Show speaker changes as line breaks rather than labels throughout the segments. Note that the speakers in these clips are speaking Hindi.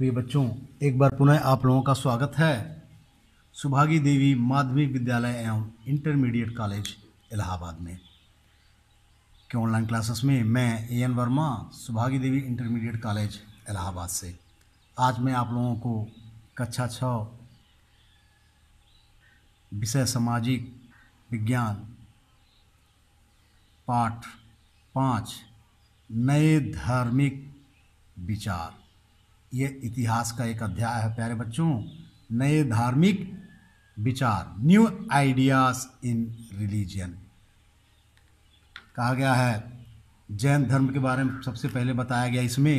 प्रिय बच्चों एक बार पुनः आप लोगों का स्वागत है सुभागी देवी माध्यमिक विद्यालय एवं इंटरमीडिएट कॉलेज इलाहाबाद में के ऑनलाइन क्लासेस में मैं A N Verma Subhagi Devi intermediate college Allahabad से आज मैं आप लोगों को कक्षा छ विषय सामाजिक विज्ञान पाठ पाँच नए धार्मिक विचार ये इतिहास का एक अध्याय है प्यारे बच्चों नए धार्मिक विचार न्यू आइडियाज इन रिलीजियन कहा गया है जैन धर्म के बारे में सबसे पहले बताया गया इसमें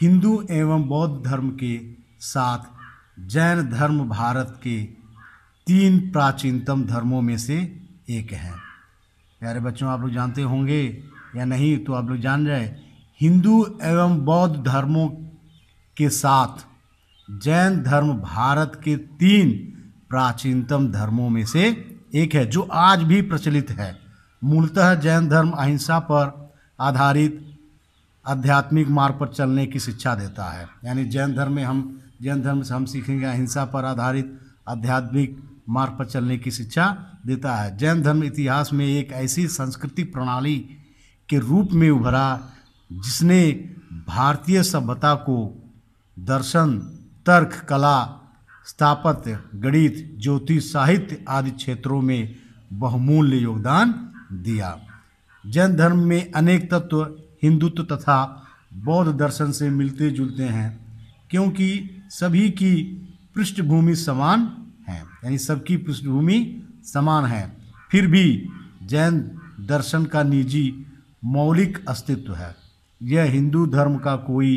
हिंदू एवं बौद्ध धर्म के साथ जैन धर्म भारत के तीन प्राचीनतम धर्मों में से एक है प्यारे बच्चों आप लोग जानते होंगे या नहीं तो आप लोग जान जाए हिंदू एवं बौद्ध धर्मों के साथ जैन धर्म भारत के तीन प्राचीनतम धर्मों में से एक है जो आज भी प्रचलित है मूलतः जैन धर्म अहिंसा पर आधारित आध्यात्मिक मार्ग पर चलने की शिक्षा देता है यानी जैन धर्म में हम जैन धर्म से हम सीखेंगे अहिंसा पर आधारित आध्यात्मिक मार्ग पर चलने की शिक्षा देता है जैन धर्म इतिहास में एक ऐसी सांस्कृतिक प्रणाली के रूप में उभरा जिसने भारतीय सभ्यता को दर्शन तर्क कला स्थापत्य गणित ज्योतिष साहित्य आदि क्षेत्रों में बहुमूल्य योगदान दिया जैन धर्म में अनेक तत्व हिंदुत्व तथा बौद्ध दर्शन से मिलते जुलते हैं क्योंकि सभी की पृष्ठभूमि समान है यानी सबकी पृष्ठभूमि समान है फिर भी जैन दर्शन का निजी मौलिक अस्तित्व है यह हिंदू धर्म का कोई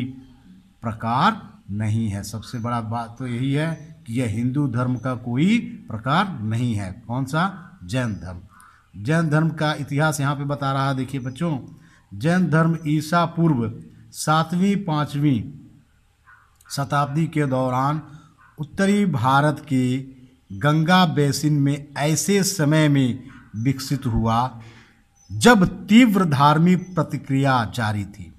प्रकार नहीं है सबसे बड़ा बात तो यही है कि यह हिंदू धर्म का कोई प्रकार नहीं है कौन सा जैन धर्म जैन धर्म का इतिहास यहाँ पे बता रहा है देखिए बच्चों जैन धर्म ईसा पूर्व सातवीं पाँचवीं शताब्दी के दौरान उत्तरी भारत के गंगा बेसिन में ऐसे समय में विकसित हुआ जब तीव्र धार्मिक प्रतिक्रिया जारी थी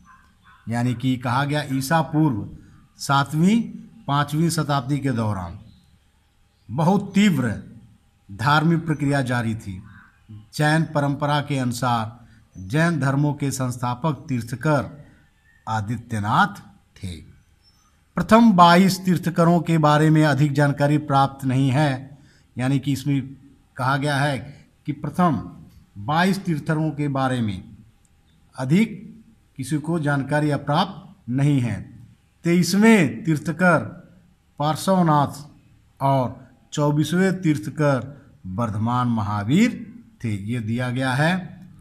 यानी कि कहा गया ईसा पूर्व सातवीं पाँचवीं शताब्दी के दौरान बहुत तीव्र धार्मिक प्रक्रिया जारी थी जैन परंपरा के अनुसार जैन धर्मों के संस्थापक तीर्थकर आदित्यनाथ थे प्रथम 22 तीर्थकरों के बारे में अधिक जानकारी प्राप्त नहीं है यानी कि इसमें कहा गया है कि प्रथम 22 तीर्थकरों के बारे में अधिक किसी को जानकारी प्राप्त नहीं है तेईसवें तीर्थकर पार्श्वनाथ और चौबीसवें तीर्थकर वर्धमान महावीर थे ये दिया गया है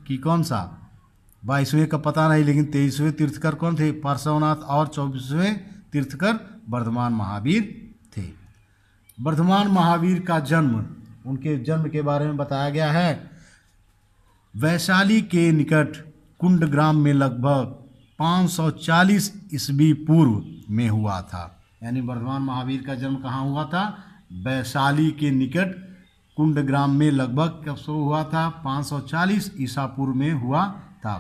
कि कौन सा बाईसवें का पता नहीं लेकिन तेईसवें तीर्थकर कौन थे पार्श्वनाथ और चौबीसवें तीर्थकर वर्धमान महावीर थे वर्धमान महावीर का जन्म उनके जन्म के बारे में बताया गया है वैशाली के निकट कुंड ग्राम में लगभग 540 ईस्वी पूर्व में हुआ था यानी वर्धमान महावीर का जन्म कहाँ हुआ था वैशाली के निकट कुंड ग्राम में लगभग कब शुरू हुआ था 540 ईसा पूर्व में हुआ था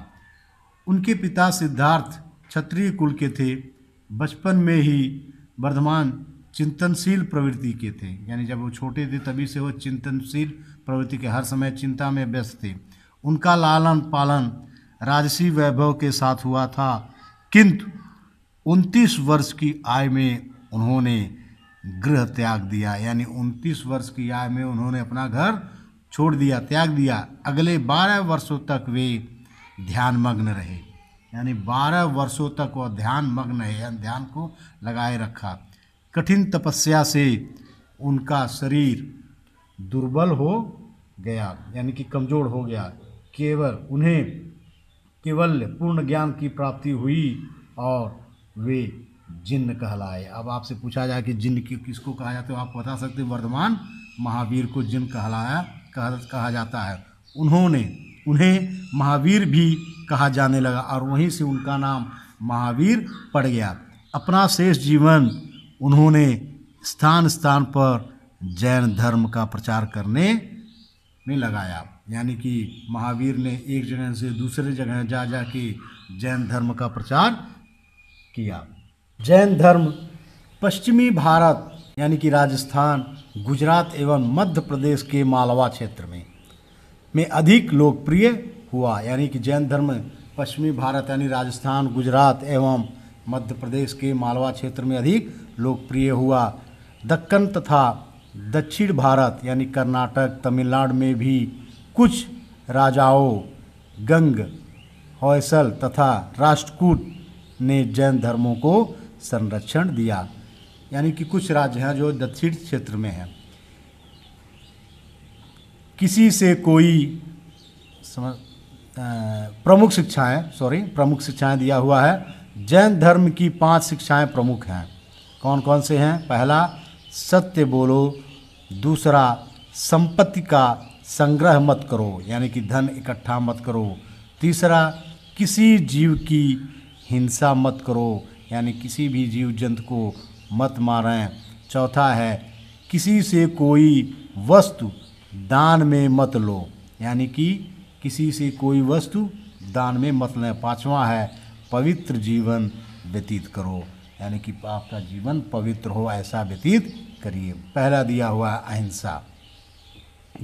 उनके पिता सिद्धार्थ क्षत्रिय कुल के थे बचपन में ही वर्धमान चिंतनशील प्रवृत्ति के थे यानी जब वो छोटे थे तभी से वो चिंतनशील प्रवृत्ति के हर समय चिंता में व्यस्त थे उनका लालन पालन राजसी वैभव के साथ हुआ था किंतु उनतीस वर्ष की आय में उन्होंने गृह त्याग दिया यानी उनतीस वर्ष की आय में उन्होंने अपना घर छोड़ दिया त्याग दिया अगले बारह वर्षों तक वे ध्यानमग्न रहे यानी बारह वर्षों तक वह ध्यान मग्न है ध्यान को लगाए रखा कठिन तपस्या से उनका शरीर दुर्बल हो गया यानी कि कमज़ोर हो गया केवल उन्हें केवल पूर्ण ज्ञान की प्राप्ति हुई और वे जिन्न कहलाए अब आपसे पूछा जाए कि जिन्न की किसको कहा जाता है तो आप बता सकते वर्धमान महावीर को जिन्न कहलाया कह, कहा जाता है उन्होंने उन्हें महावीर भी कहा जाने लगा और वहीं से उनका नाम महावीर पड़ गया अपना शेष जीवन उन्होंने स्थान स्थान पर जैन धर्म का प्रचार करने में लगाया यानी कि महावीर ने एक जगह से दूसरे जगह जा जा के जैन धर्म का प्रचार किया जैन धर्म पश्चिमी भारत यानी कि राजस्थान गुजरात एवं मध्य प्रदेश के मालवा क्षेत्र में में अधिक लोकप्रिय हुआ यानी कि जैन धर्म पश्चिमी भारत यानी राजस्थान गुजरात एवं मध्य प्रदेश के मालवा क्षेत्र में अधिक लोकप्रिय हुआ दक्कन तथा दक्षिण भारत यानी कर्नाटक तमिलनाडु में भी कुछ राजाओं गंग हौसल तथा राष्ट्रकूट ने जैन धर्मों को संरक्षण दिया यानी कि कुछ राज्य हैं जो दक्षिण क्षेत्र में हैं किसी से कोई समझ प्रमुख शिक्षाएं सॉरी प्रमुख शिक्षाएं दिया हुआ है जैन धर्म की पांच शिक्षाएं प्रमुख हैं कौन कौन से हैं पहला सत्य बोलो दूसरा संपत्ति का संग्रह मत करो यानी कि धन इकट्ठा मत करो तीसरा किसी जीव की हिंसा मत करो यानी किसी भी जीव जंतु को मत मारें चौथा है किसी से कोई वस्तु दान में मत लो यानी कि किसी से कोई वस्तु दान में मत लें पाँचवा है पवित्र जीवन व्यतीत करो यानी कि आपका जीवन पवित्र हो ऐसा व्यतीत करिए पहला दिया हुआ है अहिंसा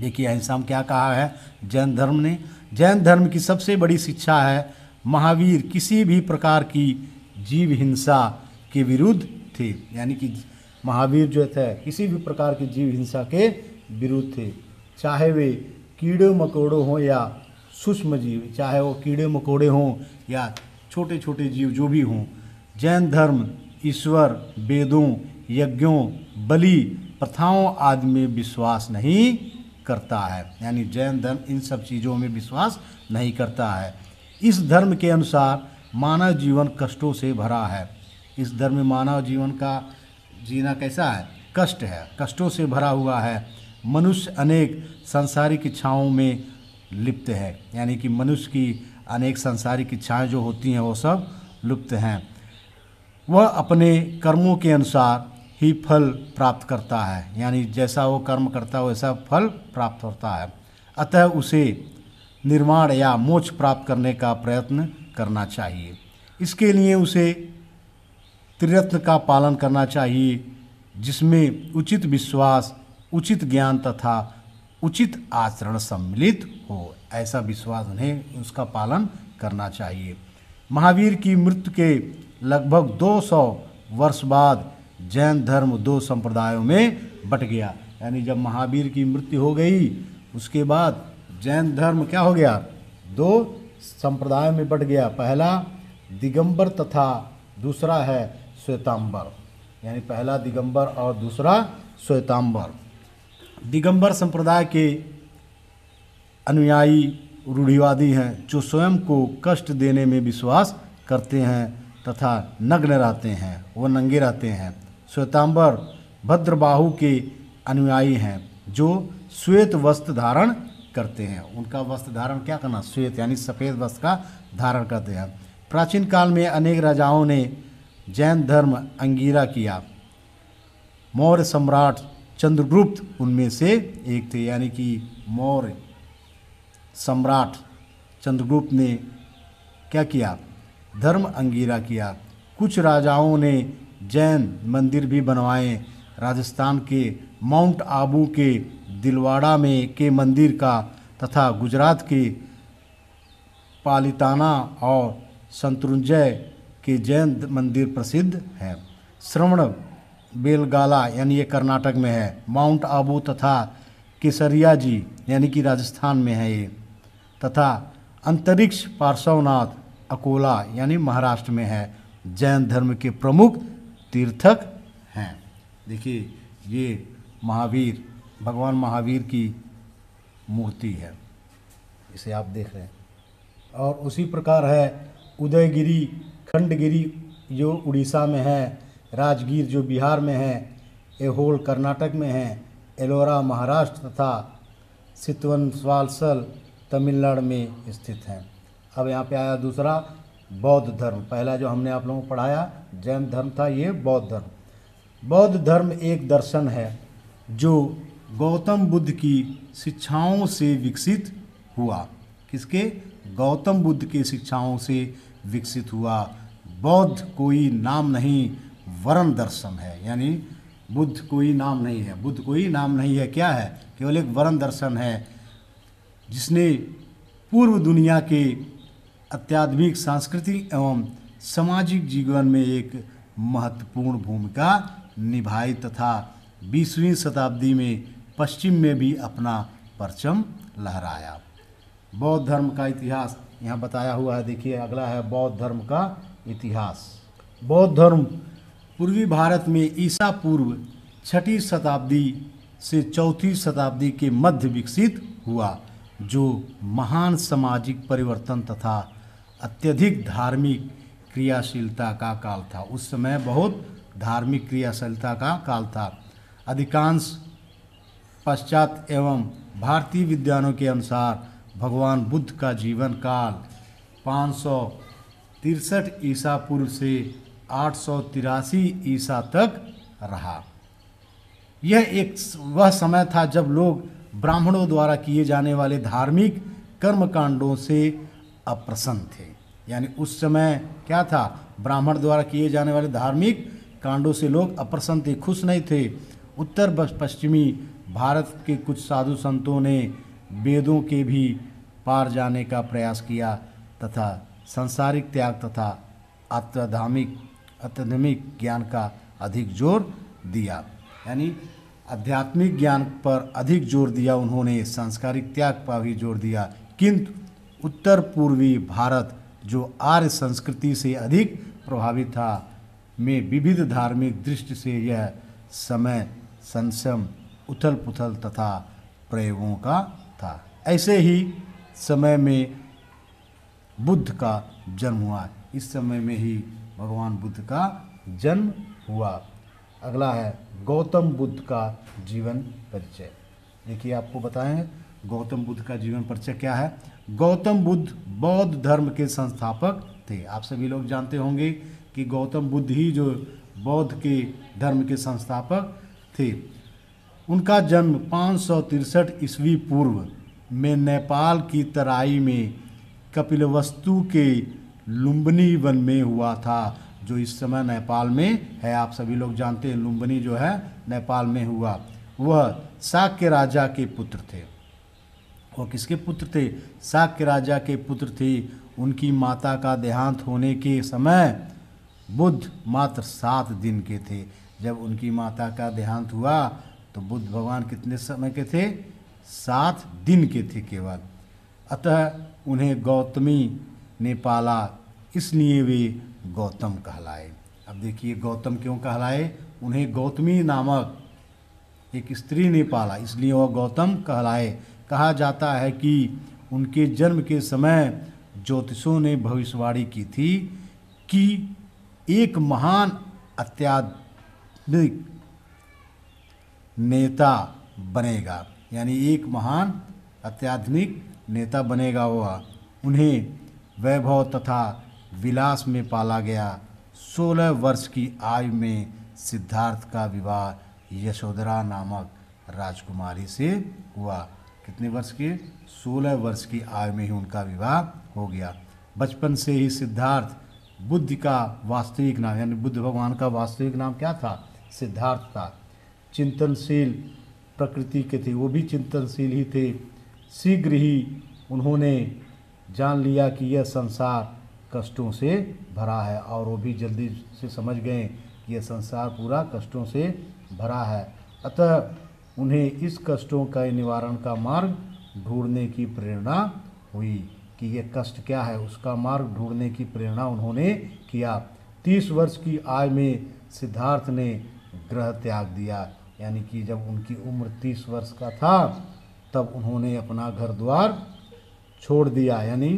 देखिए अहिंसा में क्या कहा है जैन धर्म ने जैन धर्म की सबसे बड़ी शिक्षा है महावीर किसी भी प्रकार की जीव हिंसा के विरुद्ध थे यानी कि महावीर जो थे किसी भी प्रकार की जीव हिंसा के विरुद्ध थे चाहे वे कीड़े मकोड़े हों या सूक्ष्म जीव चाहे वो कीड़े मकोड़े हों या छोटे छोटे जीव जो भी हों जैन धर्म ईश्वर वेदों यज्ञों बलि प्रथाओं आदि में विश्वास नहीं करता है यानी जैन धर्म इन सब चीज़ों में विश्वास नहीं करता है इस धर्म के अनुसार मानव जीवन कष्टों से भरा है इस धर्म में मानव जीवन का जीना कैसा है कष्ट है कष्टों से भरा हुआ है मनुष्य अनेक सांसारिक इच्छाओं में लिप्त है यानी कि मनुष्य की अनेक सांसारिक इच्छाएँ जो होती हैं वो सब लुप्त हैं वह अपने कर्मों के अनुसार ही फल प्राप्त करता है यानी जैसा वो कर्म करता है वैसा फल प्राप्त होता है अतः उसे निर्माण या मोक्ष प्राप्त करने का प्रयत्न करना चाहिए इसके लिए उसे त्रिरत्न का पालन करना चाहिए जिसमें उचित विश्वास उचित ज्ञान तथा उचित आचरण सम्मिलित हो ऐसा विश्वास उन्हें उसका पालन करना चाहिए महावीर की मृत्यु के लगभग 200 वर्ष बाद जैन धर्म दो संप्रदायों में बट गया यानी जब महावीर की मृत्यु हो गई उसके बाद जैन धर्म क्या हो गया दो संप्रदाय में बट गया पहला दिगंबर तथा दूसरा है श्वेतांबर यानी पहला दिगंबर और दूसरा श्वेतांबर दिगंबर संप्रदाय के अनुयायी रूढ़िवादी हैं जो स्वयं को कष्ट देने में विश्वास करते हैं तथा नग्न रहते हैं वो नंगे रहते हैं श्वेतांबर भद्रबाहु के अनुयायी हैं जो श्वेत वस्त्र धारण करते हैं उनका वस्त्र धारण क्या करना श्वेत यानी सफ़ेद वस्त्र का धारण करते हैं प्राचीन काल में अनेक राजाओं ने जैन धर्म अंगीरा किया मौर्य सम्राट चंद्रगुप्त उनमें से एक थे यानी कि मौर्य सम्राट चंद्रगुप्त ने क्या किया धर्म अंगीरा किया कुछ राजाओं ने जैन मंदिर भी बनवाए राजस्थान के माउंट आबू के दिलवाड़ा में के मंदिर का तथा गुजरात के पालिताना और शत्रुंजय के जैन मंदिर प्रसिद्ध है श्रवण बेलगाला यानी ये कर्नाटक में है माउंट आबू तथा केसरिया जी यानी कि राजस्थान में है ये तथा अंतरिक्ष पार्श्वनाथ अकोला यानी महाराष्ट्र में है जैन धर्म के प्रमुख तीर्थक हैं देखिए ये महावीर भगवान महावीर की मूर्ति है इसे आप देख रहे हैं और उसी प्रकार है उदयगिरी खंडगिरी जो उड़ीसा में है राजगीर जो बिहार में है एहोल कर्नाटक में है एलोरा महाराष्ट्र तथा सितवन स्वालसल तमिलनाडु में स्थित हैं अब यहाँ पे आया दूसरा बौद्ध धर्म पहला जो हमने आप लोगों को पढ़ाया जैन धर्म था ये बौद्ध धर्म बौद्ध धर्म एक दर्शन है जो गौतम बुद्ध की शिक्षाओं से विकसित हुआ किसके गौतम बुद्ध के शिक्षाओं से विकसित हुआ बौद्ध कोई नाम नहीं वर्ण दर्शन है यानी बुद्ध कोई नाम नहीं है बुद्ध कोई नाम नहीं है क्या है केवल एक वर्ण दर्शन है जिसने पूर्व दुनिया के अत्याधुनिक सांस्कृतिक एवं सामाजिक जीवन में एक महत्वपूर्ण भूमिका निभाई तथा बीसवीं शताब्दी में पश्चिम में भी अपना परचम लहराया बौद्ध धर्म का इतिहास यहाँ बताया हुआ है देखिए अगला है बौद्ध धर्म का इतिहास बौद्ध धर्म पूर्वी भारत में ईसा पूर्व छठी शताब्दी से चौथी शताब्दी के मध्य विकसित हुआ जो महान सामाजिक परिवर्तन तथा अत्यधिक धार्मिक क्रियाशीलता का काल था उस समय बहुत धार्मिक क्रियाशीलता का काल था अधिकांश पश्चात एवं भारतीय विद्वानों के अनुसार भगवान बुद्ध का जीवन काल पाँच सौ तिरसठ ईसा पूर्व से आठ सौ तिरासी ईसा तक रहा यह एक वह समय था जब लोग ब्राह्मणों द्वारा किए जाने वाले धार्मिक कर्मकांडों से अप्रसन्न थे यानी उस समय क्या था ब्राह्मण द्वारा किए जाने वाले धार्मिक कांडों से लोग अप्रसन्न थे खुश नहीं थे उत्तर पश्चिमी भारत के कुछ साधु संतों ने वेदों के भी पार जाने का प्रयास किया तथा सांसारिक त्याग तथा अत्याधामिक अत्याधमिक ज्ञान का अधिक जोर दिया यानी आध्यात्मिक ज्ञान पर अधिक जोर दिया उन्होंने सांस्कारिक त्याग पर भी जोर दिया किंतु उत्तर पूर्वी भारत जो आर्य संस्कृति से अधिक प्रभावित था में विविध धार्मिक दृष्टि से यह समय संसम उथल पुथल तथा प्रयोगों का था ऐसे ही समय में बुद्ध का जन्म हुआ इस समय में ही भगवान बुद्ध का जन्म हुआ अगला है गौतम बुद्ध का जीवन परिचय देखिए आपको बताएं गौतम बुद्ध का जीवन परिचय क्या है गौतम बुद्ध बौद्ध धर्म के संस्थापक थे आप सभी लोग जानते होंगे कि गौतम बुद्ध ही जो बौद्ध के धर्म के संस्थापक थे उनका जन्म पाँच सौ तिरसठ ईस्वी पूर्व में नेपाल की तराई में कपिलवस्तु के लुम्बनी वन में हुआ था जो इस समय नेपाल में है आप सभी लोग जानते हैं लुम्बनी जो है नेपाल में हुआ वह शाक्य राजा के पुत्र थे और किसके पुत्र थे शाक्य राजा के पुत्र थे उनकी माता का देहांत होने के समय बुद्ध मात्र सात दिन के थे जब उनकी माता का देहांत हुआ तो बुद्ध भगवान कितने समय के थे सात दिन के थे केवल अतः उन्हें गौतमी ने पाला इसलिए वे गौतम कहलाए अब देखिए गौतम क्यों कहलाए उन्हें गौतमी नामक एक स्त्री ने पाला इसलिए वह गौतम कहलाए कहा जाता है कि उनके जन्म के समय ज्योतिषों ने भविष्यवाणी की थी कि एक महान अत्याधिक नेता बनेगा यानी एक महान अत्याधुनिक नेता बनेगा वह उन्हें वैभव तथा विलास में पाला गया सोलह वर्ष की आयु में सिद्धार्थ का विवाह यशोधरा नामक राजकुमारी से हुआ कितने वर्ष की सोलह वर्ष की आयु में ही उनका विवाह हो गया बचपन से ही सिद्धार्थ बुद्ध का वास्तविक नाम यानी बुद्ध भगवान का वास्तविक नाम क्या था सिद्धार्थ था चिंतनशील प्रकृति के थे वो भी चिंतनशील ही थे शीघ्र ही उन्होंने जान लिया कि यह संसार कष्टों से भरा है और वो भी जल्दी से समझ गए कि यह संसार पूरा कष्टों से भरा है अतः उन्हें इस कष्टों का निवारण का मार्ग ढूंढने की प्रेरणा हुई कि ये कष्ट क्या है उसका मार्ग ढूंढने की प्रेरणा उन्होंने किया तीस वर्ष की आय में सिद्धार्थ ने ग्रह त्याग दिया यानी कि जब उनकी उम्र तीस वर्ष का था तब उन्होंने अपना घर द्वार छोड़ दिया यानी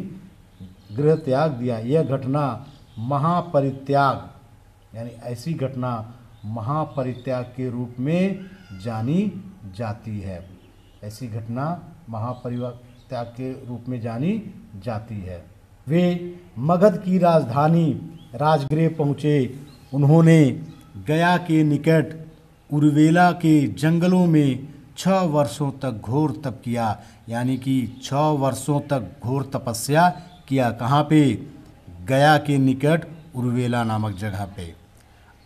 गृह त्याग दिया यह घटना महापरित्याग यानी ऐसी घटना महापरित्याग के रूप में जानी जाती है ऐसी घटना महापरिवक्ता के रूप में जानी जाती है वे मगध की राजधानी राजगृह पहुँचे उन्होंने गया के निकट उर्वेला के जंगलों में छः वर्षों तक घोर तप किया यानी कि छः वर्षों तक घोर तपस्या किया कहाँ पे गया के निकट उर्वेला नामक जगह पे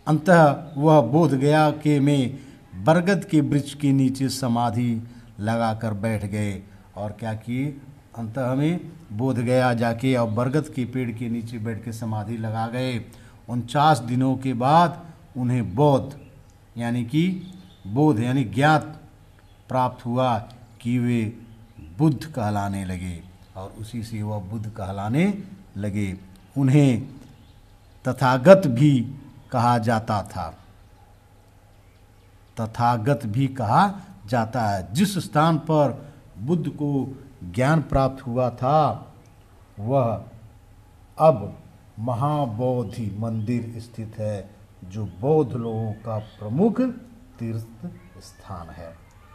अंतः वह बोध गया के में बरगद के वृक्ष के नीचे समाधि लगाकर बैठ गए और क्या किए अंत हमें बोध गया जाके और बरगद के पेड़ के नीचे बैठ के समाधि लगा गए उनचास दिनों के बाद उन्हें बोध यानी कि बोध यानी ज्ञात प्राप्त हुआ कि वे बुद्ध कहलाने लगे और उसी से वह बुद्ध कहलाने लगे उन्हें तथागत भी कहा जाता था तथागत भी कहा जाता है जिस स्थान पर बुद्ध को ज्ञान प्राप्त हुआ था वह अब महाबोधि मंदिर स्थित है जो बौद्ध लोगों का प्रमुख तीर्थ स्थान है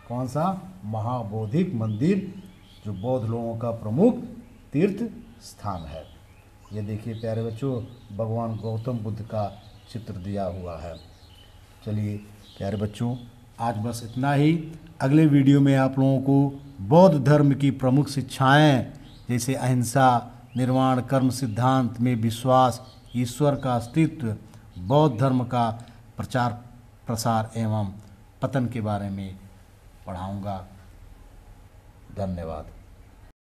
कौन सा महाबोधिक मंदिर जो बौद्ध लोगों का प्रमुख तीर्थ स्थान है ये देखिए प्यारे बच्चों भगवान गौतम बुद्ध का चित्र दिया हुआ है चलिए प्यारे बच्चों आज बस इतना ही अगले वीडियो में आप लोगों को बौद्ध धर्म की प्रमुख शिक्षाएं जैसे अहिंसा निर्वाण कर्म सिद्धांत में विश्वास ईश्वर का अस्तित्व बौद्ध धर्म का प्रचार प्रसार एवं पतन के बारे में पढ़ाऊँगा धन्यवाद